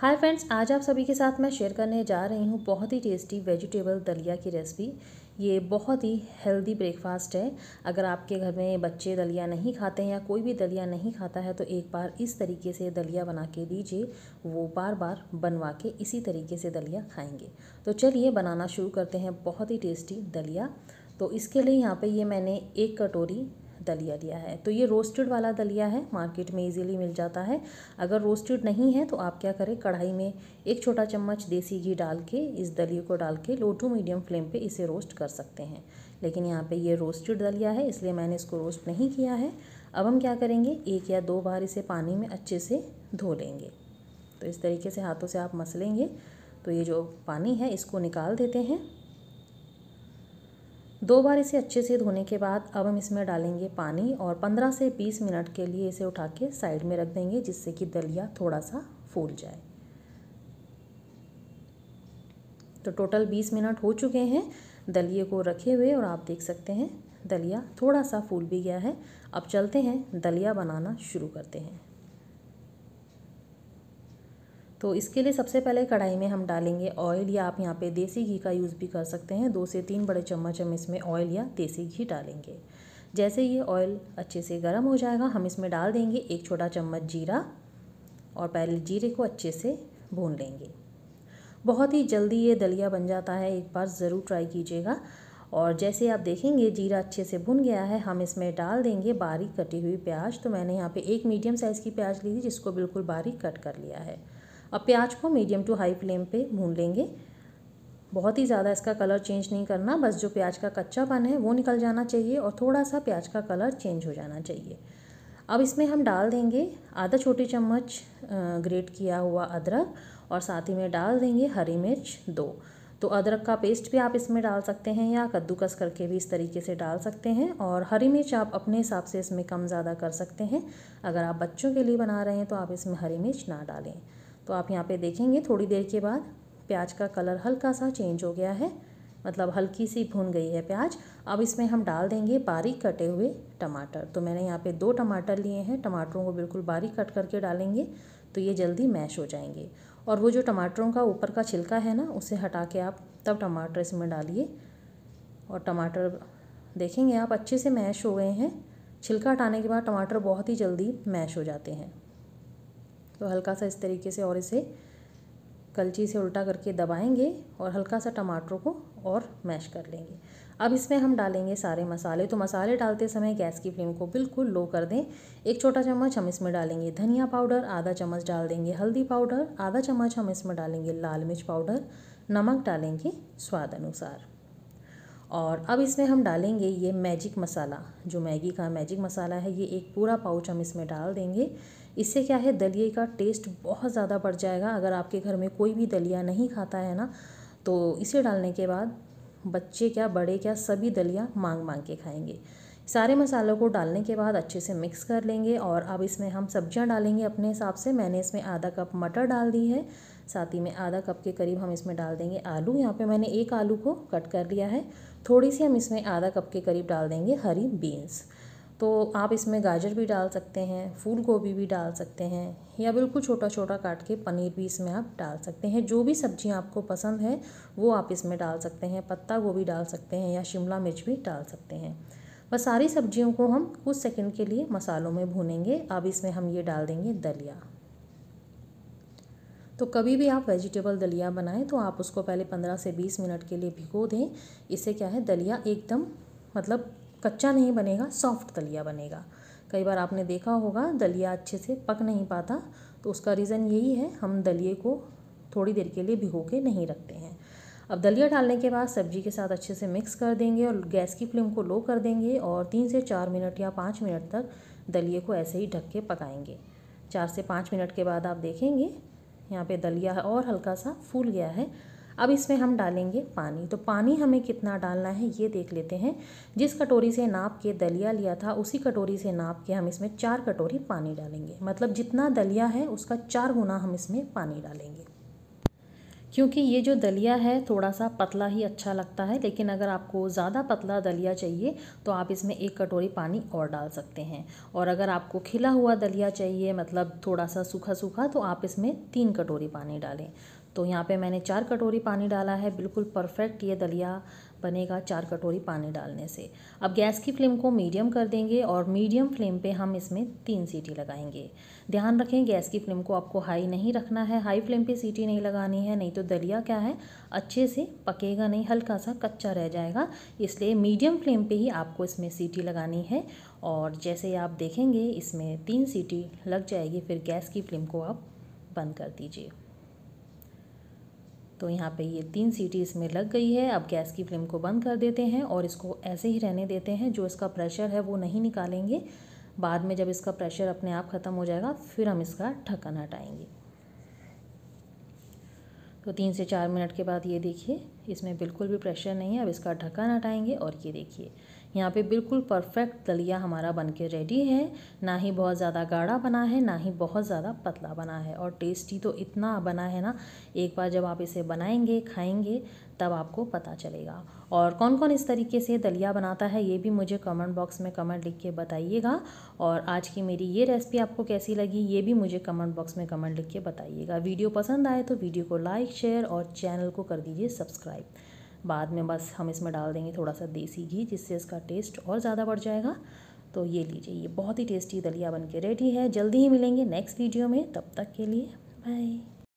hi friends आज आप सभी के साथ मैं शेयर करने जा रही हूँ बहुत ही टेस्टी वेजिटेबल दलिया की रेसिपी ये बहुत ही हेल्दी ब्रेकफास्ट है अगर आपके घर में बच्चे दलिया नहीं खाते हैं या कोई भी दलिया नहीं खाता है तो एक बार इस तरीके से दलिया बना के दीजिए वो बार बार बनवा के इसी तरीके से दलिया खाएंगे तो चलिए बनाना शुरू करते हैं बहुत ही टेस्टी दलिया तो इसके लिए यहाँ पर ये मैंने एक कटोरी दलिया लिया है तो ये रोस्टेड वाला दलिया है मार्केट में इजीली मिल जाता है अगर रोस्टेड नहीं है तो आप क्या करें कढ़ाई में एक छोटा चम्मच देसी घी डाल के इस दलिए को डाल के लो टू मीडियम फ्लेम पे इसे रोस्ट कर सकते हैं लेकिन यहाँ पे ये रोस्टेड दलिया है इसलिए मैंने इसको रोस्ट नहीं किया है अब हम क्या करेंगे एक या दो बार इसे पानी में अच्छे से धो लेंगे तो इस तरीके से हाथों से आप मसलेंगे तो ये जो पानी है इसको निकाल देते हैं दो बार इसे अच्छे से धोने के बाद अब हम इसमें डालेंगे पानी और 15 से 20 मिनट के लिए इसे उठा के साइड में रख देंगे जिससे कि दलिया थोड़ा सा फूल जाए तो टोटल 20 मिनट हो चुके हैं दलिए को रखे हुए और आप देख सकते हैं दलिया थोड़ा सा फूल भी गया है अब चलते हैं दलिया बनाना शुरू करते हैं तो इसके लिए सबसे पहले कढ़ाई में हम डालेंगे ऑयल या आप यहाँ पे देसी घी का यूज़ भी कर सकते हैं दो से तीन बड़े चम्मच हम इसमें ऑयल या देसी घी डालेंगे जैसे ये ऑयल अच्छे से गर्म हो जाएगा हम इसमें डाल देंगे एक छोटा चम्मच जीरा और पहले जीरे को अच्छे से भून लेंगे बहुत ही जल्दी ये दलिया बन जाता है एक बार ज़रूर ट्राई कीजिएगा और जैसे आप देखेंगे जीरा अच्छे से भुन गया है हम इसमें डाल देंगे बारीक कटी हुई प्याज तो मैंने यहाँ पे एक मीडियम साइज़ की प्याज ली थी जिसको बिल्कुल बारीक कट कर लिया है अब प्याज को मीडियम टू हाई फ्लेम पे भून लेंगे बहुत ही ज़्यादा इसका कलर चेंज नहीं करना बस जो प्याज का कच्चापन है वो निकल जाना चाहिए और थोड़ा सा प्याज का कलर चेंज हो जाना चाहिए अब इसमें हम डाल देंगे आधा छोटी चम्मच ग्रेट किया हुआ अदरक और साथ ही में डाल देंगे हरी मिर्च दो तो अदरक का पेस्ट भी आप इसमें डाल सकते हैं या कद्दूकस करके भी इस तरीके से डाल सकते हैं और हरी मिर्च आप अपने हिसाब से इसमें कम ज़्यादा कर सकते हैं अगर आप बच्चों के लिए बना रहे हैं तो आप इसमें हरी मिर्च ना डालें तो आप यहाँ पे देखेंगे थोड़ी देर के बाद प्याज का कलर हल्का सा चेंज हो गया है मतलब हल्की सी भुन गई है प्याज अब इसमें हम डाल देंगे बारीक कटे हुए टमाटर तो मैंने यहाँ पे दो टमाटर लिए हैं टमाटरों को बिल्कुल बारीक कट करके डालेंगे तो ये जल्दी मैश हो जाएंगे और वो जो टमाटरों का ऊपर का छिलका है ना उसे हटा के आप तब टमाटर इसमें डालिए और टमाटर देखेंगे आप अच्छे से मैश हो गए हैं छिलका हटाने के बाद टमाटर बहुत ही जल्दी मैश हो जाते हैं तो हल्का सा इस तरीके से और इसे कलची से उल्टा करके दबाएंगे और हल्का सा टमाटरों को और मैश कर लेंगे अब इसमें हम डालेंगे सारे मसाले तो मसाले डालते समय गैस की फ्लेम को बिल्कुल लो कर दें एक छोटा चम्मच हम इसमें डालेंगे धनिया पाउडर आधा चम्मच डाल देंगे हल्दी पाउडर आधा चम्मच हम इसमें डालेंगे लाल मिर्च पाउडर नमक डालेंगे स्वाद अनुसार और अब इसमें हम डालेंगे ये मैजिक मसाला जो मैगी का मैजिक मसाला है ये एक पूरा पाउच हम इसमें डाल देंगे इससे क्या है दलिए का टेस्ट बहुत ज़्यादा बढ़ जाएगा अगर आपके घर में कोई भी दलिया नहीं खाता है ना तो इसे डालने के बाद बच्चे क्या बड़े क्या सभी दलिया मांग मांग के खाएंगे सारे मसालों को डालने के बाद अच्छे से मिक्स कर लेंगे और अब इसमें हम सब्जियां डालेंगे अपने हिसाब से मैंने इसमें आधा कप मटर डाल दी है साथ ही में आधा कप के करीब हम इसमें डाल देंगे आलू यहाँ पे मैंने एक आलू को कट कर लिया है थोड़ी सी हम इसमें आधा कप के करीब डाल देंगे हरी बीन्स तो आप इसमें गाजर भी डाल सकते हैं फूल गोभी भी डाल सकते हैं या बिल्कुल छोटा छोटा काट के पनीर भी इसमें आप डाल सकते हैं जो भी सब्ज़ी आपको पसंद है वो आप इसमें डाल सकते हैं पत्ता गोभी डाल सकते हैं या शिमला मिर्च भी डाल सकते हैं बस सारी सब्जियों को हम कुछ सेकंड के लिए मसालों में भूनेंगे अब इसमें हम ये डाल देंगे दलिया तो कभी भी आप वेजिटेबल दलिया बनाएं तो आप उसको पहले पंद्रह से बीस मिनट के लिए भिगो दें इससे क्या है दलिया एकदम मतलब कच्चा नहीं बनेगा सॉफ्ट दलिया बनेगा कई बार आपने देखा होगा दलिया अच्छे से पक नहीं पाता तो उसका रीज़न यही है हम दलिए को थोड़ी देर के लिए भिगो के नहीं रखते अब दलिया डालने के बाद सब्जी के साथ अच्छे से मिक्स कर देंगे और गैस की फ्लेम को लो कर देंगे और तीन से चार मिनट या पाँच मिनट तक दलिए को ऐसे ही ढक के पकाएंगे चार से पाँच मिनट के बाद आप देखेंगे यहाँ पे दलिया और हल्का सा फूल गया है अब इसमें हम डालेंगे पानी तो पानी हमें कितना डालना है ये देख लेते हैं जिस कटोरी से नाप के दलिया लिया था उसी कटोरी से नाप के हम इसमें चार कटोरी पानी डालेंगे मतलब जितना दलिया है उसका चार गुना हम इसमें पानी डालेंगे क्योंकि ये जो दलिया है थोड़ा सा पतला ही अच्छा लगता है लेकिन अगर आपको ज़्यादा पतला दलिया चाहिए तो आप इसमें एक कटोरी पानी और डाल सकते हैं और अगर आपको खिला हुआ दलिया चाहिए मतलब थोड़ा सा सूखा सूखा तो आप इसमें तीन कटोरी पानी डालें तो यहाँ पे मैंने चार कटोरी पानी डाला है बिल्कुल परफेक्ट ये दलिया बनेगा चार कटोरी पानी डालने से अब गैस की फ्लेम को मीडियम कर देंगे और मीडियम फ्लेम पे हम इसमें तीन सीटी लगाएंगे ध्यान रखें गैस की फ्लेम को आपको हाई नहीं रखना है हाई फ्लेम पे सीटी नहीं लगानी है नहीं तो दलिया क्या है अच्छे से पकेगा नहीं हल्का सा कच्चा रह जाएगा इसलिए मीडियम फ्लेम पर ही आपको इसमें सीटी लगानी है और जैसे आप देखेंगे इसमें तीन सीटी लग जाएगी फिर गैस की फ्लेम को आप बंद कर दीजिए तो यहाँ पे ये तीन सीटी इसमें लग गई है अब गैस की फ्लेम को बंद कर देते हैं और इसको ऐसे ही रहने देते हैं जो इसका प्रेशर है वो नहीं निकालेंगे बाद में जब इसका प्रेशर अपने आप ख़त्म हो जाएगा फिर हम इसका ढक्कन हटाएंगे तो तीन से चार मिनट के बाद ये देखिए इसमें बिल्कुल भी प्रेशर नहीं है अब इसका ढक्कन हटाएंगे और ये देखिए यहाँ पे बिल्कुल परफेक्ट दलिया हमारा बन के रेडी है ना ही बहुत ज़्यादा गाढ़ा बना है ना ही बहुत ज़्यादा पतला बना है और टेस्टी तो इतना बना है ना एक बार जब आप इसे बनाएंगे खाएंगे तब आपको पता चलेगा और कौन कौन इस तरीके से दलिया बनाता है ये भी मुझे कमेंट बॉक्स में कमेंट लिख के बताइएगा और आज की मेरी ये रेसिपी आपको कैसी लगी ये भी मुझे कमेंट बॉक्स में कमेंट लिख के बताइएगा वीडियो पसंद आए तो वीडियो को लाइक शेयर और चैनल को कर दीजिए सब्सक्राइब बाद में बस हम इसमें डाल देंगे थोड़ा सा देसी घी जिससे इसका टेस्ट और ज़्यादा बढ़ जाएगा तो ये लीजिए ये बहुत ही टेस्टी दलिया बन के रेडी है जल्दी ही मिलेंगे नेक्स्ट वीडियो में तब तक के लिए बाय